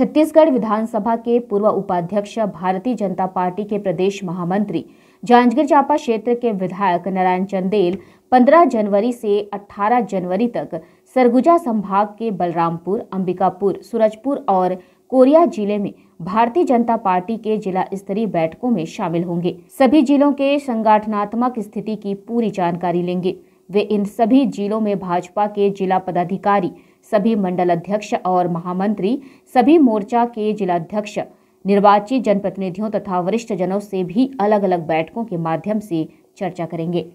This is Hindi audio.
छत्तीसगढ़ विधानसभा के पूर्व उपाध्यक्ष भारतीय जनता पार्टी के प्रदेश महामंत्री जांजगीर चांपा क्षेत्र के विधायक नारायण चंदेल 15 जनवरी से 18 जनवरी तक सरगुजा संभाग के बलरामपुर अंबिकापुर सूरजपुर और कोरिया जिले में भारतीय जनता पार्टी के जिला स्तरीय बैठकों में शामिल होंगे सभी जिलों के संगठनात्मक स्थिति की पूरी जानकारी लेंगे वे इन सभी जिलों में भाजपा के जिला पदाधिकारी सभी मंडल अध्यक्ष और महामंत्री सभी मोर्चा के जिलाध्यक्ष निर्वाचित जनप्रतिनिधियों तथा वरिष्ठ जनों से भी अलग अलग बैठकों के माध्यम से चर्चा करेंगे